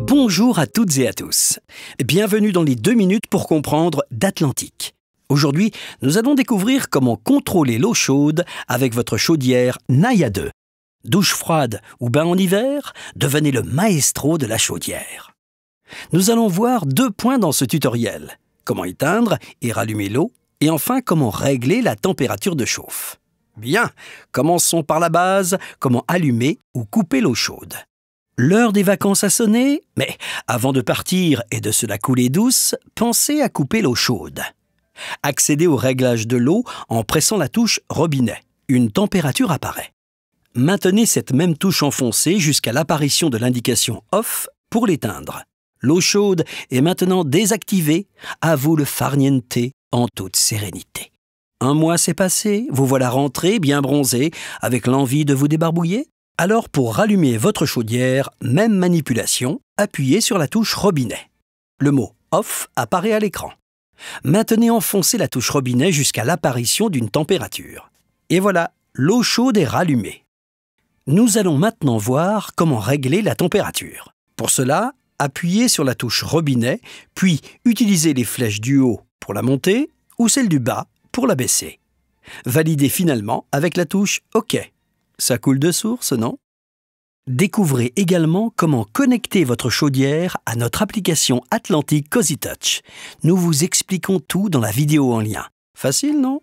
Bonjour à toutes et à tous. Bienvenue dans les deux minutes pour comprendre d'Atlantique. Aujourd'hui, nous allons découvrir comment contrôler l'eau chaude avec votre chaudière Naya 2. Douche froide ou bain en hiver, devenez le maestro de la chaudière. Nous allons voir deux points dans ce tutoriel. Comment éteindre et rallumer l'eau, et enfin comment régler la température de chauffe. Bien, commençons par la base, comment allumer ou couper l'eau chaude. L'heure des vacances a sonné, mais avant de partir et de se la couler douce, pensez à couper l'eau chaude. Accédez au réglage de l'eau en pressant la touche robinet. Une température apparaît. Maintenez cette même touche enfoncée jusqu'à l'apparition de l'indication off pour l'éteindre. L'eau chaude est maintenant désactivée. À vous le farniente en toute sérénité. Un mois s'est passé, vous voilà rentré, bien bronzé, avec l'envie de vous débarbouiller Alors pour rallumer votre chaudière, même manipulation, appuyez sur la touche robinet. Le mot off apparaît à l'écran. Maintenez enfoncée la touche robinet jusqu'à l'apparition d'une température. Et voilà, l'eau chaude est rallumée. Nous allons maintenant voir comment régler la température. Pour cela, appuyez sur la touche robinet, puis utilisez les flèches du haut pour la montée ou celle du bas pour la baisser. Validez finalement avec la touche OK. Ça coule de source, non Découvrez également comment connecter votre chaudière à notre application Atlantique Cozy Touch. Nous vous expliquons tout dans la vidéo en lien. Facile, non